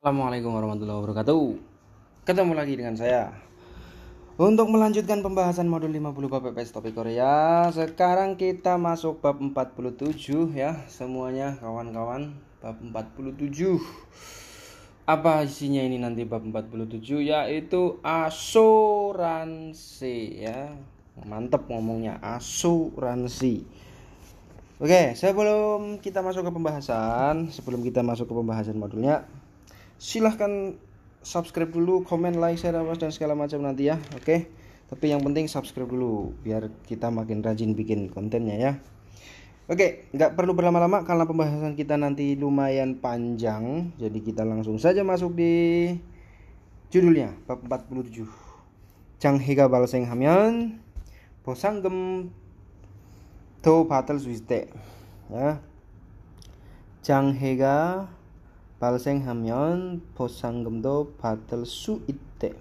Assalamualaikum warahmatullahi wabarakatuh Ketemu lagi dengan saya Untuk melanjutkan pembahasan modul 50 bab PPS topik Korea Sekarang kita masuk bab 47 ya Semuanya kawan-kawan Bab 47 Apa isinya ini nanti bab 47 Yaitu asuransi ya Mantep ngomongnya asuransi Oke sebelum kita masuk ke pembahasan Sebelum kita masuk ke pembahasan modulnya silahkan subscribe dulu komen like share awas dan segala macam nanti ya oke tapi yang penting subscribe dulu biar kita makin rajin bikin kontennya ya Oke, nggak perlu berlama-lama karena pembahasan kita nanti lumayan panjang. Jadi kita langsung saja masuk di judulnya bab 47. Chang Hega Balseng Bosang Bosanggem To Patel Suiste. Ya. Chang Hega 발생하면 보상금도 받을 수 있대.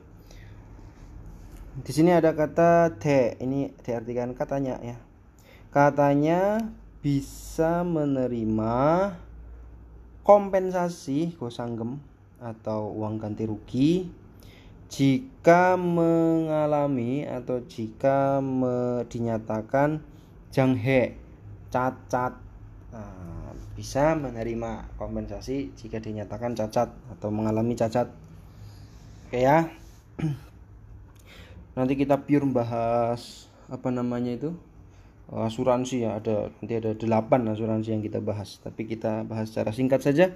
Di sini ada kata de. Ini diartikan katanya ya. Katanya bisa menerima kompensasi gosanggem atau uang ganti rugi jika mengalami atau jika me, dinyatakan janghe cacat nah, bisa menerima kompensasi jika dinyatakan cacat atau mengalami cacat oke ya nanti kita pure membahas apa namanya itu eh, asuransi ya ada nanti ada 8 asuransi yang kita bahas tapi kita bahas secara singkat saja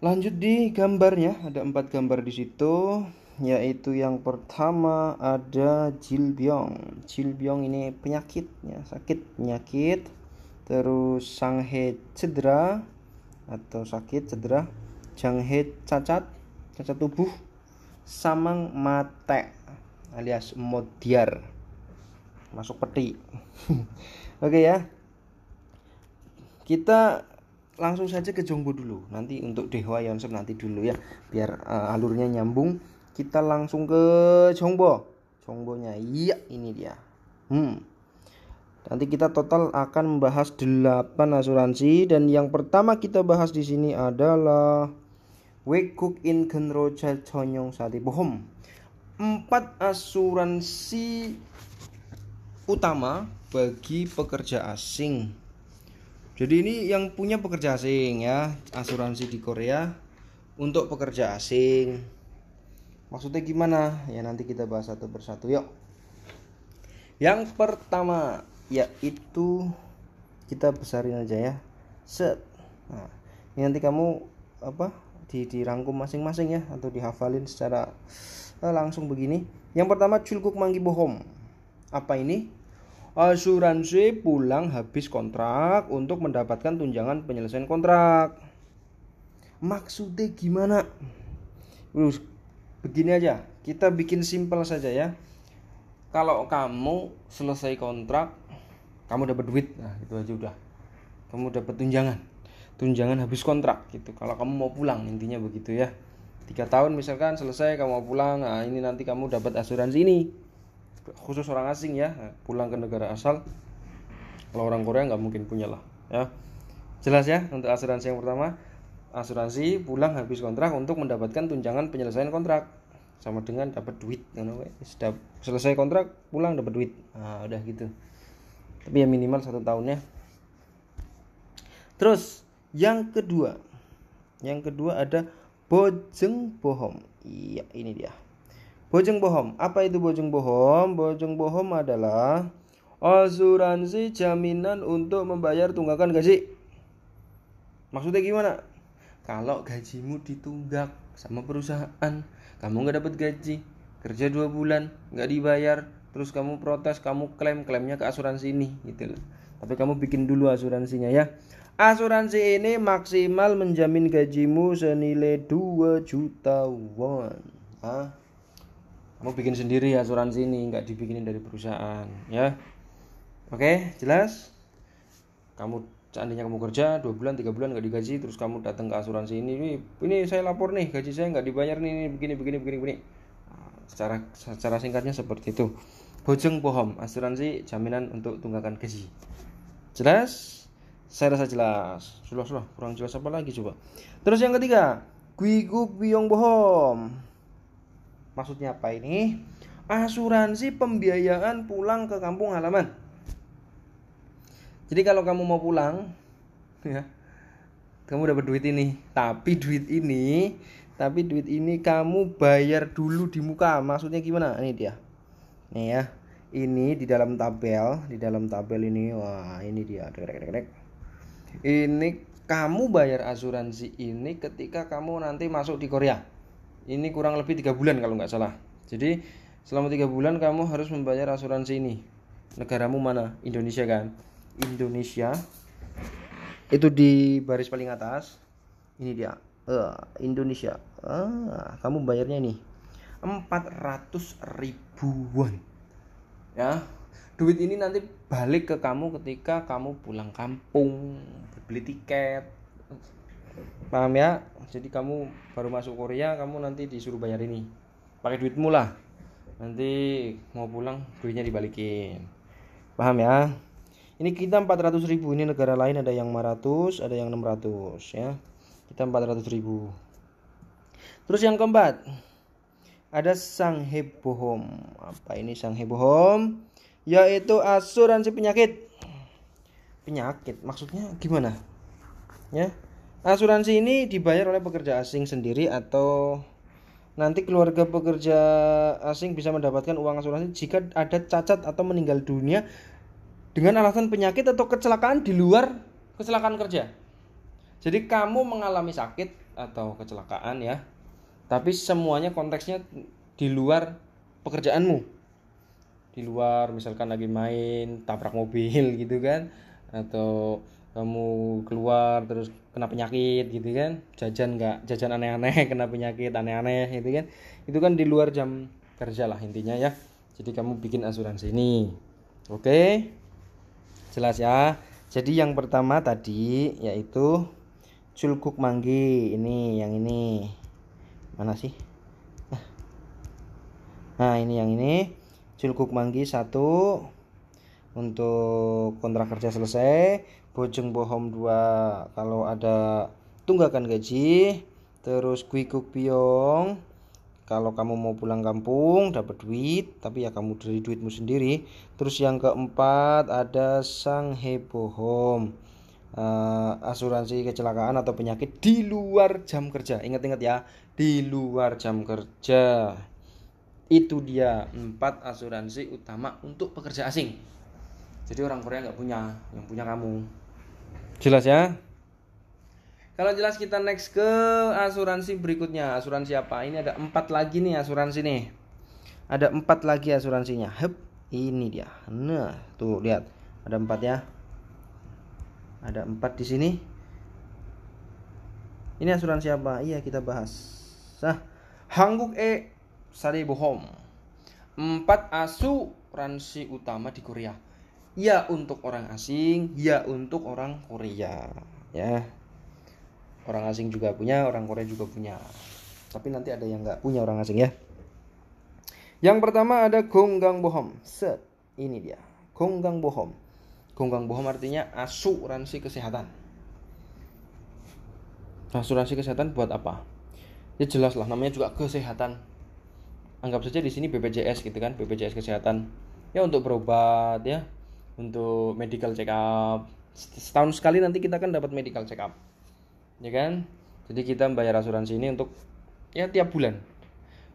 lanjut di gambarnya ada empat gambar di situ yaitu yang pertama ada jilbyong jilbyong ini penyakit ya sakit penyakit terus sang Sanghe cedera atau sakit cedera jang Janghe cacat cacat tubuh Samang mate alias modiar masuk peti oke okay ya kita langsung saja ke Jongbo dulu nanti untuk Dewa Yonsep nanti dulu ya biar uh, alurnya nyambung kita langsung ke Jongbo Jongbonya iya ini dia hmm Nanti kita total akan membahas 8 asuransi dan yang pertama kita bahas di sini adalah Wekuk in Genro Chonyong Sati Bohom. Empat asuransi utama bagi pekerja asing. Jadi ini yang punya pekerja asing ya, asuransi di Korea untuk pekerja asing. Maksudnya gimana? Ya nanti kita bahas satu persatu yuk. Yang pertama, yaitu kita besarin aja ya set nah, ini nanti kamu apa di dirangkum masing-masing ya atau dihafalin secara eh, langsung begini yang pertama culkuk manggi bohong apa ini asuransi pulang habis kontrak untuk mendapatkan tunjangan penyelesaian kontrak maksudnya gimana Terus begini aja kita bikin simpel saja ya kalau kamu selesai kontrak kamu dapat duit nah itu aja udah kamu dapat tunjangan tunjangan habis kontrak gitu kalau kamu mau pulang intinya begitu ya tiga tahun misalkan selesai kamu mau pulang nah ini nanti kamu dapat asuransi ini khusus orang asing ya nah, pulang ke negara asal kalau orang Korea nggak mungkin punya lah ya jelas ya untuk asuransi yang pertama asuransi pulang habis kontrak untuk mendapatkan tunjangan penyelesaian kontrak sama dengan dapat duit you sudah selesai kontrak pulang dapat duit nah, udah gitu tapi ya minimal satu tahunnya terus yang kedua yang kedua ada bojeng bohong iya ini dia bojeng bohong apa itu bojeng bohong bojeng bohong adalah asuransi jaminan untuk membayar tunggakan gaji maksudnya gimana kalau gajimu ditunggak sama perusahaan kamu nggak dapat gaji kerja dua bulan nggak dibayar terus kamu protes kamu klaim klaimnya ke asuransi ini gitu loh tapi kamu bikin dulu asuransinya ya asuransi ini maksimal menjamin gajimu senilai 2 juta won Hah? kamu bikin sendiri asuransi ini nggak dibikinin dari perusahaan ya oke jelas kamu seandainya kamu kerja dua bulan tiga bulan nggak digaji terus kamu datang ke asuransi ini ini saya lapor nih gaji saya nggak dibayar nih begini begini begini begini nah, secara secara singkatnya seperti itu Bojeng Pohom asuransi jaminan untuk tunggakan gaji. Jelas? Saya rasa jelas. sudah sudah kurang jelas apa lagi coba. Terus yang ketiga, Guiguk Biong bohong, Maksudnya apa ini? Asuransi pembiayaan pulang ke kampung halaman. Jadi kalau kamu mau pulang, ya, kamu dapat duit ini, tapi duit ini, tapi duit ini kamu bayar dulu di muka. Maksudnya gimana? Ini dia nih ya ini di dalam tabel di dalam tabel ini wah ini dia rek rek rek ini kamu bayar asuransi ini ketika kamu nanti masuk di Korea ini kurang lebih tiga bulan kalau nggak salah jadi selama tiga bulan kamu harus membayar asuransi ini negaramu mana Indonesia kan Indonesia itu di baris paling atas ini dia uh, Indonesia uh, kamu bayarnya nih 400 ribuan ya duit ini nanti balik ke kamu ketika kamu pulang kampung beli tiket paham ya jadi kamu baru masuk Korea kamu nanti disuruh bayar ini pakai duitmu lah nanti mau pulang duitnya dibalikin paham ya ini kita 400 ribu ini negara lain ada yang 500 ada yang 600 ya kita 400 ribu terus yang keempat ada sang hebohom. Apa ini sang hebohom? Yaitu asuransi penyakit. Penyakit maksudnya gimana? Ya. Asuransi ini dibayar oleh pekerja asing sendiri atau nanti keluarga pekerja asing bisa mendapatkan uang asuransi jika ada cacat atau meninggal dunia dengan alasan penyakit atau kecelakaan di luar kecelakaan kerja. Jadi kamu mengalami sakit atau kecelakaan ya, tapi semuanya konteksnya di luar pekerjaanmu di luar misalkan lagi main tabrak mobil gitu kan atau kamu keluar terus kena penyakit gitu kan jajan nggak jajan aneh-aneh kena penyakit aneh-aneh gitu kan itu kan di luar jam kerja lah intinya ya jadi kamu bikin asuransi ini oke jelas ya jadi yang pertama tadi yaitu culkuk manggi ini yang ini mana sih ah. nah, ini yang ini Julkuk Manggi satu untuk kontrak kerja selesai Bojeng Bohom dua kalau ada tunggakan gaji terus Kuikuk Piong kalau kamu mau pulang kampung dapat duit tapi ya kamu dari duitmu sendiri terus yang keempat ada Sang Hebohom uh, eh, asuransi kecelakaan atau penyakit di luar jam kerja ingat-ingat ya di luar jam kerja. Itu dia empat asuransi utama untuk pekerja asing. Jadi orang Korea nggak punya, yang punya kamu. Jelas ya? Kalau jelas kita next ke asuransi berikutnya. Asuransi apa? Ini ada empat lagi nih asuransi nih. Ada empat lagi asuransinya. Hep, ini dia. Nah, tuh lihat. Ada empat ya. Ada empat di sini. Ini asuransi apa? Iya kita bahas. Hanguk E sari bohong. Empat ransi utama di Korea. Ya untuk orang asing, ya untuk orang Korea. Ya. Orang asing juga punya, orang Korea juga punya. Tapi nanti ada yang nggak punya orang asing ya. Yang pertama ada gonggang bohong. Set, ini dia. Gonggang bohong. Gonggang bohong artinya asuransi kesehatan. Asuransi kesehatan buat apa? ya jelas lah namanya juga kesehatan anggap saja di sini BPJS gitu kan BPJS kesehatan ya untuk berobat ya untuk medical check up setahun sekali nanti kita kan dapat medical check up ya kan jadi kita bayar asuransi ini untuk ya tiap bulan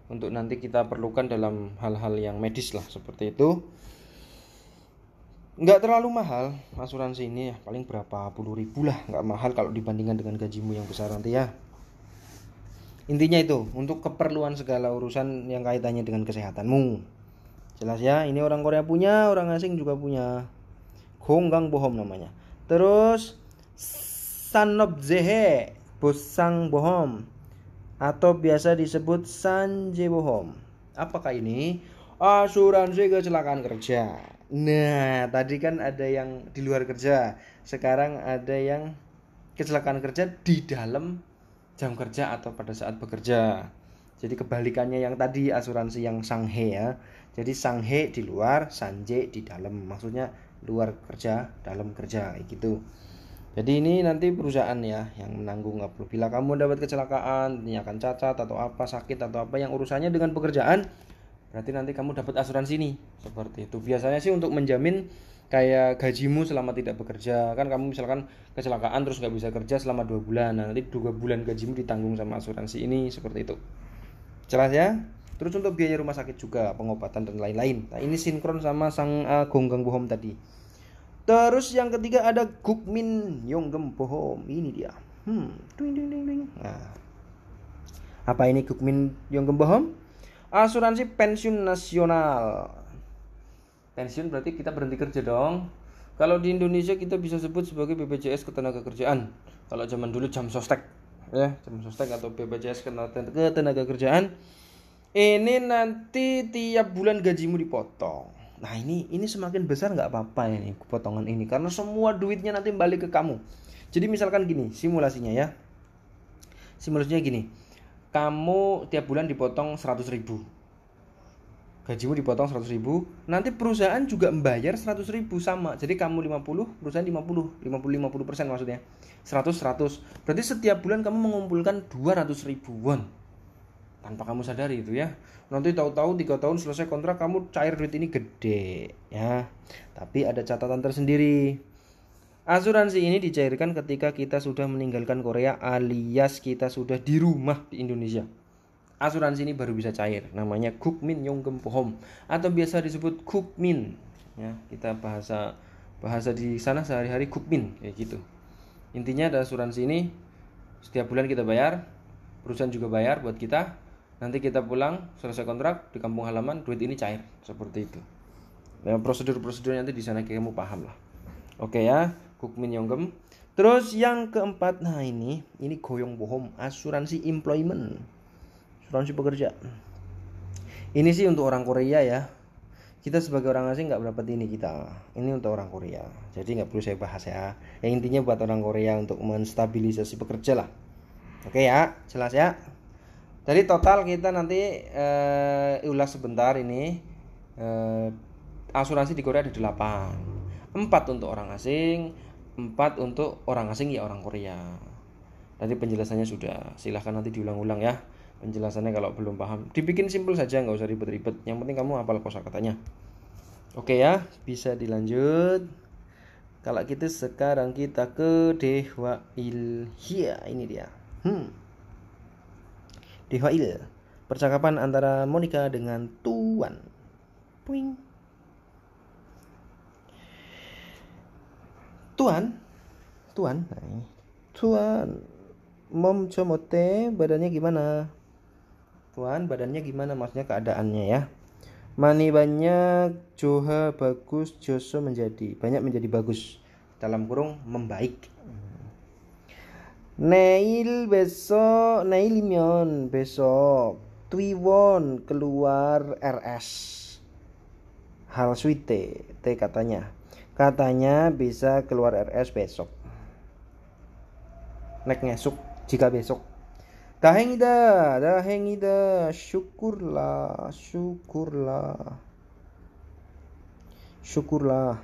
untuk nanti kita perlukan dalam hal-hal yang medis lah seperti itu nggak terlalu mahal asuransi ini ya paling berapa puluh ribu lah nggak mahal kalau dibandingkan dengan gajimu yang besar nanti ya Intinya itu untuk keperluan segala urusan yang kaitannya dengan kesehatanmu. Jelas ya, ini orang Korea punya, orang asing juga punya. Gonggang bohong namanya. Terus sanob zehe Bosang bohong atau biasa disebut Sanje bohong. Apakah ini? Asuransi kecelakaan kerja. Nah, tadi kan ada yang di luar kerja, sekarang ada yang kecelakaan kerja di dalam jam kerja atau pada saat bekerja. Jadi kebalikannya yang tadi asuransi yang sanghe ya. Jadi sanghe di luar, sanje di dalam. Maksudnya luar kerja, dalam kerja gitu. Jadi ini nanti perusahaan ya yang menanggung nggak perlu. Bila kamu dapat kecelakaan, akan cacat atau apa sakit atau apa yang urusannya dengan pekerjaan, berarti nanti kamu dapat asuransi ini seperti itu. Biasanya sih untuk menjamin kayak gajimu selama tidak bekerja kan kamu misalkan kecelakaan terus nggak bisa kerja selama dua bulan nah, nanti dua bulan gajimu ditanggung sama asuransi ini seperti itu jelas ya terus untuk biaya rumah sakit juga pengobatan dan lain-lain nah ini sinkron sama sang uh, gonggang bohom tadi terus yang ketiga ada gukmin yonggem bohom ini dia hmm ding ding ding ding nah apa ini gukmin yonggem bohom asuransi pensiun nasional pensiun berarti kita berhenti kerja dong kalau di Indonesia kita bisa sebut sebagai BPJS ketenagakerjaan kalau zaman dulu jam sostek ya jam sostek atau BPJS ketenagakerjaan ini nanti tiap bulan gajimu dipotong nah ini ini semakin besar nggak apa-apa ini potongan ini karena semua duitnya nanti balik ke kamu jadi misalkan gini simulasinya ya simulasinya gini kamu tiap bulan dipotong 100 ribu gajimu dipotong 100 ribu nanti perusahaan juga membayar 100 ribu sama jadi kamu 50 perusahaan 50 50 50 persen maksudnya 100 100 berarti setiap bulan kamu mengumpulkan 200 ribu won tanpa kamu sadari itu ya nanti tahu-tahu tiga tahun selesai kontrak kamu cair duit ini gede ya tapi ada catatan tersendiri Asuransi ini dicairkan ketika kita sudah meninggalkan Korea alias kita sudah di rumah di Indonesia asuransi ini baru bisa cair namanya Gukmin Yonggem Pohom atau biasa disebut Gukmin ya kita bahasa bahasa di sana sehari-hari Gukmin kayak gitu intinya ada asuransi ini setiap bulan kita bayar perusahaan juga bayar buat kita nanti kita pulang selesai kontrak di kampung halaman duit ini cair seperti itu dan ya, prosedur-prosedur nanti di sana kamu paham lah oke ya Gukmin Yonggem terus yang keempat nah ini ini goyong bohong asuransi employment asuransi pekerja ini sih untuk orang Korea ya kita sebagai orang asing nggak dapat ini kita ini untuk orang Korea jadi nggak perlu saya bahas ya yang intinya buat orang Korea untuk menstabilisasi pekerja lah oke ya jelas ya jadi total kita nanti uh, ulas sebentar ini uh, asuransi di Korea ada 8 4 untuk orang asing 4 untuk orang asing ya orang Korea tadi penjelasannya sudah silahkan nanti diulang-ulang ya penjelasannya kalau belum paham dibikin simpel saja nggak usah ribet-ribet yang penting kamu hafal katanya oke ya bisa dilanjut kalau gitu sekarang kita ke dewa ilhia ini dia hmm dewa il percakapan antara Monica dengan Tuan puing Tuan Tuan Tuan Mom Comote badannya gimana? Tuan badannya gimana maksudnya keadaannya ya Mani banyak Joha bagus Joso menjadi banyak menjadi bagus dalam kurung membaik hmm. Nail besok Limion besok Twiwon keluar RS Hal suite T katanya Katanya bisa keluar RS besok Nek ngesuk jika besok Dahengida, dahengida, syukurlah, syukurlah, syukurlah.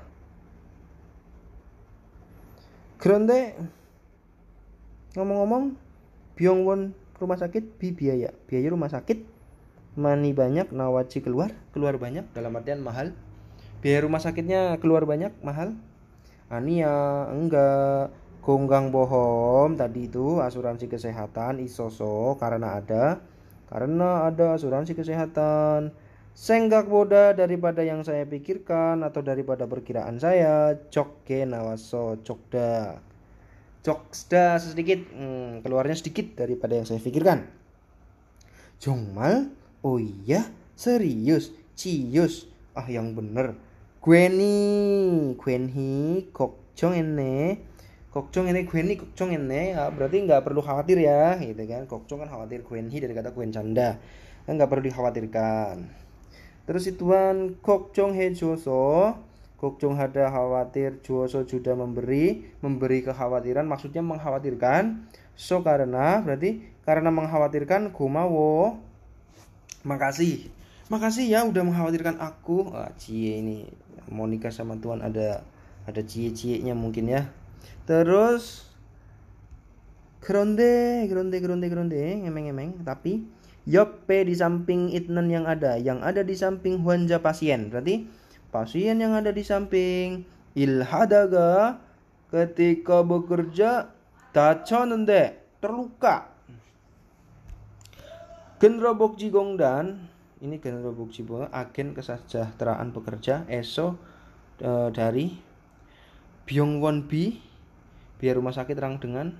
Kronde, ngomong-ngomong, Byongwon rumah sakit, bi biaya, biaya rumah sakit, mani banyak, nawaci keluar, keluar banyak, dalam artian mahal. Biaya rumah sakitnya keluar banyak, mahal. Ania, enggak gonggang bohong tadi itu asuransi kesehatan isoso karena ada karena ada asuransi kesehatan senggak boda daripada yang saya pikirkan atau daripada perkiraan saya cokke nawaso cokda coksda sedikit hmm, keluarnya sedikit daripada yang saya pikirkan jongmal oh iya serius cius ah yang bener Gweni Gwenhi Kokjong ini kokcong ini kuenhi kokcong ini ah, berarti nggak perlu khawatir ya gitu kan kokcong kan khawatir kuenhi dari kata kuen canda kan nggak perlu dikhawatirkan terus ituan kokcong joso kokcong hada khawatir joso juda memberi memberi kekhawatiran maksudnya mengkhawatirkan so karena berarti karena mengkhawatirkan gumawo makasih makasih ya udah mengkhawatirkan aku ah, cie ini Monika sama tuan ada ada cie cie nya mungkin ya terus gronde gronde gronde gronde emeng emeng tapi Yoppe di samping Itnan yang ada, yang ada di samping Huanja pasien. Berarti pasien yang ada di samping Ilhadaga ketika bekerja Tachonende terluka. Genro jigong dan ini Genro jigong agen kesejahteraan pekerja ESO eh, dari Byungwon Bi biaya rumah sakit terang dengan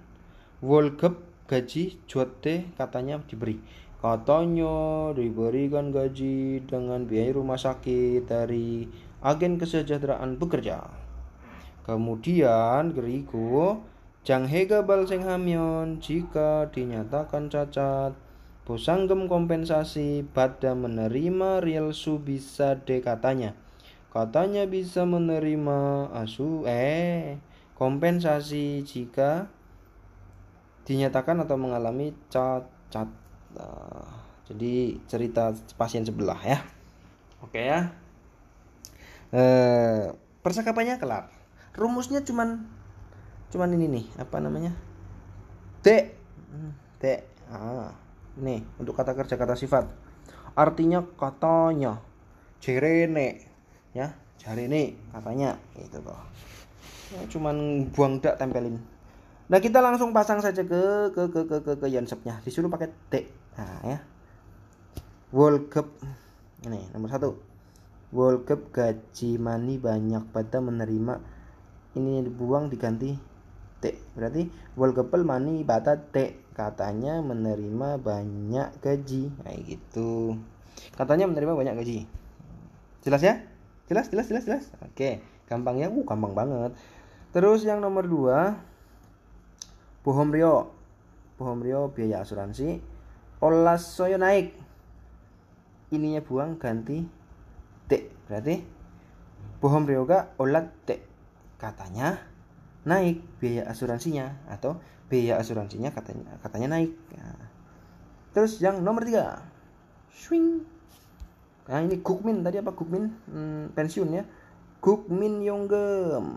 Wolgep gaji jote katanya diberi katanya diberikan gaji dengan biaya rumah sakit dari agen kesejahteraan bekerja kemudian Gerigo Jang Hega Balseng Hamyon jika dinyatakan cacat Bosanggem kompensasi pada menerima real su bisa dekatanya katanya bisa menerima asu eh kompensasi jika dinyatakan atau mengalami cacat. Nah, jadi cerita pasien sebelah ya. Oke ya. E, percakapannya kelar. Rumusnya cuman cuman ini nih, apa namanya? t t Ah, nih untuk kata kerja kata sifat. Artinya katanya jerene ya, cari ini katanya gitu loh cuman buang dak tempelin nah kita langsung pasang saja ke ke ke ke ke, ke yansepnya disuruh pakai T, nah ya World cup ini nomor satu World cup gaji mani banyak pada menerima ini dibuang diganti T berarti World Cup mani bata T katanya menerima banyak gaji kayak nah, gitu katanya menerima banyak gaji jelas ya jelas jelas jelas jelas oke gampang ya uh gampang banget Terus yang nomor dua, bohong Rio. Bohong Rio biaya asuransi. Olas soyo naik. Ininya buang ganti T. Berarti bohong Rio ga olat T. Katanya naik biaya asuransinya atau biaya asuransinya katanya katanya naik. Nah. Terus yang nomor tiga, swing. Nah ini Gukmin tadi apa Gukmin hmm, pensiun ya. Gukmin Yonggem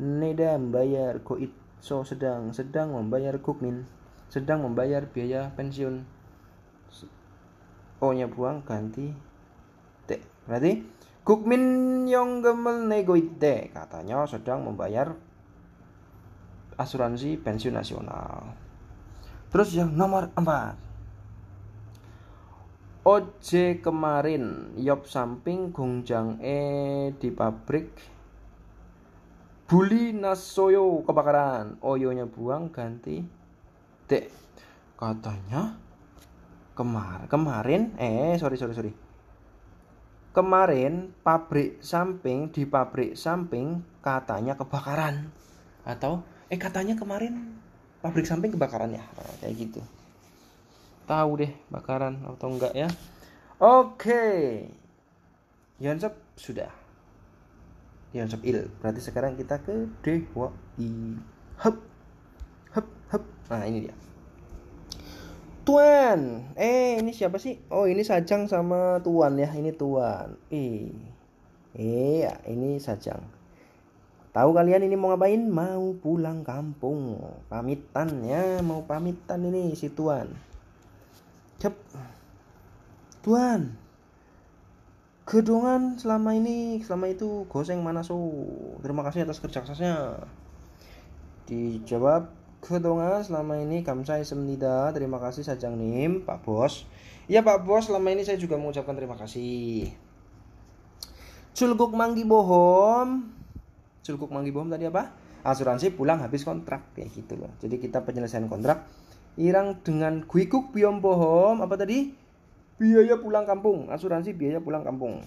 Neda membayar Koit So sedang sedang membayar Kukmin sedang membayar biaya pensiun O nya buang ganti T berarti Kukmin yang gemel negoit T katanya sedang membayar asuransi pensiun nasional terus yang nomor 4 OJ kemarin Yop samping gongjang e di pabrik Buli Nasoyo kebakaran. Oyonya buang ganti D. Katanya kemar kemarin eh sorry sorry sorry. Kemarin pabrik samping di pabrik samping katanya kebakaran atau eh katanya kemarin pabrik samping kebakaran ya nah, kayak gitu. Tahu deh bakaran atau enggak ya. Oke. Okay. Yonsep sudah. Yang Sepil. Berarti sekarang kita ke D wa I hep hep hep. Nah ini dia. Tuan, eh ini siapa sih? Oh ini Sajang sama Tuan ya, ini Tuan. Eh, eh ya, ini Sajang. Tahu kalian ini mau ngapain? Mau pulang kampung, pamitan ya, mau pamitan ini si Tuan. Cep, Tuan, gedongan selama ini selama itu goseng mana so terima kasih atas kerja kerasnya dijawab gedongan selama ini kamsai semnida terima kasih sajang nim pak bos ya pak bos selama ini saya juga mengucapkan terima kasih culguk manggi bohom culguk manggi bohom tadi apa asuransi pulang habis kontrak kayak gitu loh jadi kita penyelesaian kontrak irang dengan guikuk biom bohom apa tadi biaya pulang kampung asuransi biaya pulang kampung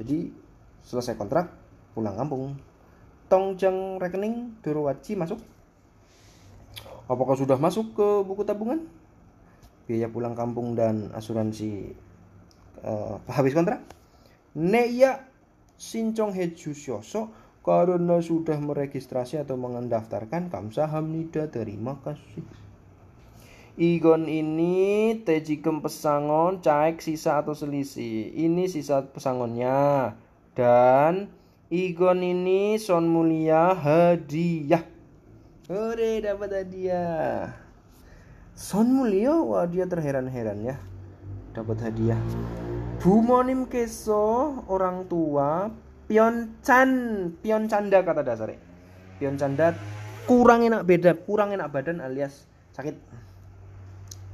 jadi selesai kontrak pulang kampung tongjang rekening dorowaci masuk apakah sudah masuk ke buku tabungan biaya pulang kampung dan asuransi uh, habis kontrak neya sincong heju syosok karena sudah meregistrasi atau mendaftarkan nida terima kasih Igon ini tejikem pesangon caek sisa atau selisih. Ini sisa pesangonnya. Dan Igon ini son mulia hadiah. Hore dapat hadiah. Son mulia wah dia terheran-heran ya. Dapat hadiah. Bumonim keso orang tua pion pioncanda kata dasar pion canda kurang enak beda kurang enak badan alias sakit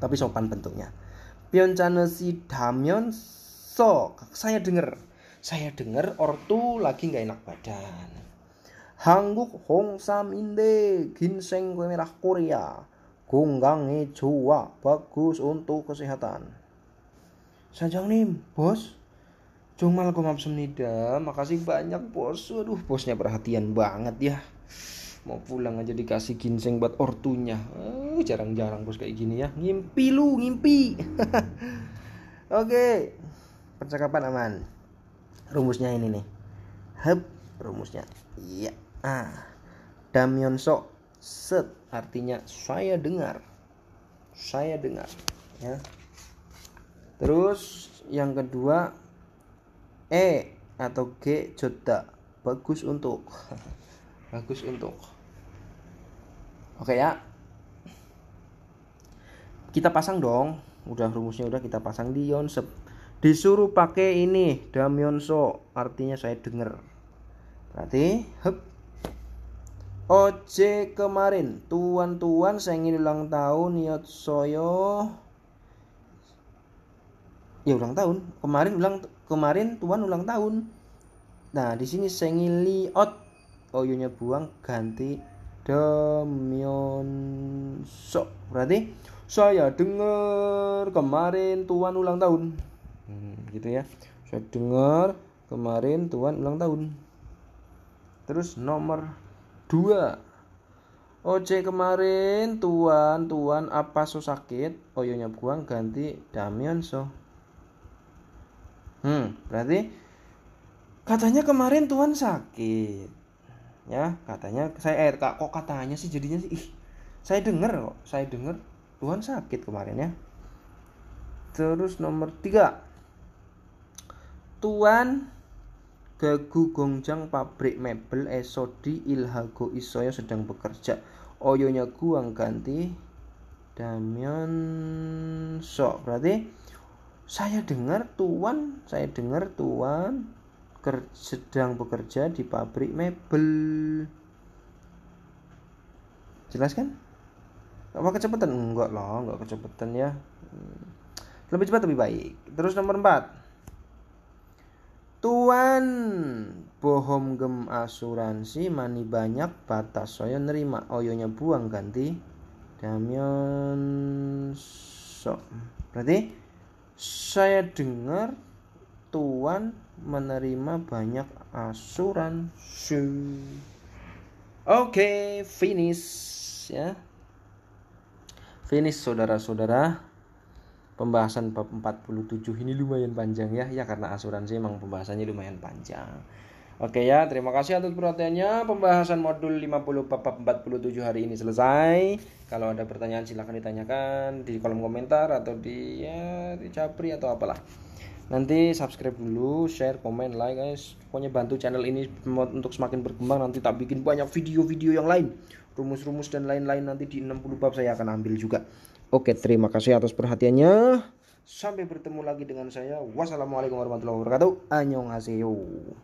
tapi sopan bentuknya. Pioncane si Damion so saya dengar saya dengar ortu lagi nggak enak badan. Hanguk Hong Sam Inde ginseng kue merah Korea gonggang hijau bagus untuk kesehatan. Sanjang nih bos cuma kumap semnida Makasih banyak bos Waduh bosnya perhatian banget ya mau pulang aja dikasih ginseng buat ortunya uh, jarang-jarang bos kayak gini ya ngimpi lu ngimpi oke okay. percakapan aman rumusnya ini nih hub rumusnya iya ah damyonso set artinya saya dengar saya dengar ya terus yang kedua e atau g jodha bagus untuk bagus untuk oke ya kita pasang dong udah rumusnya udah kita pasang di yonsep disuruh pakai ini Damionso. artinya saya denger. berarti hep OJ kemarin tuan-tuan saya ingin ulang tahun niat soyo ya ulang tahun kemarin ulang kemarin tuan ulang tahun nah di sini saya ingin liot oyunya oh, buang ganti so berarti saya dengar kemarin tuan ulang tahun hmm, gitu ya saya dengar kemarin tuan ulang tahun terus nomor 2 OC kemarin tuan tuan apa so sakit oyonya oh, iya, buang ganti so hmm berarti katanya kemarin tuan sakit ya katanya saya eh, kok katanya sih jadinya sih ih saya dengar kok saya dengar Tuhan sakit kemarin ya terus nomor tiga Tuan Gagu Gongjang pabrik mebel Esodi Ilhago Isoyo sedang bekerja Oyonya guang ganti damion Sok berarti saya dengar tuan saya dengar tuan sedang bekerja di pabrik mebel. Jelas kan? Apa kecepatan? Enggak loh, enggak kecepatan ya. Hmm. Lebih cepat lebih baik. Terus nomor 4. Tuan bohong gem asuransi mani banyak batas saya nerima oyonya buang ganti damion sok berarti saya dengar tuan menerima banyak asuransi. Oke, okay, finish ya. Finish saudara-saudara. Pembahasan bab 47 ini lumayan panjang ya, ya karena asuransi memang pembahasannya lumayan panjang. Oke ya, terima kasih atas perhatiannya. Pembahasan modul 50 bab 47 hari ini selesai. Kalau ada pertanyaan silahkan ditanyakan di kolom komentar atau di ya, di capri atau apalah nanti subscribe dulu share komen like guys pokoknya bantu channel ini untuk semakin berkembang nanti tak bikin banyak video-video yang lain rumus-rumus dan lain-lain nanti di 60 bab saya akan ambil juga oke terima kasih atas perhatiannya sampai bertemu lagi dengan saya wassalamualaikum warahmatullahi wabarakatuh annyeonghaseyo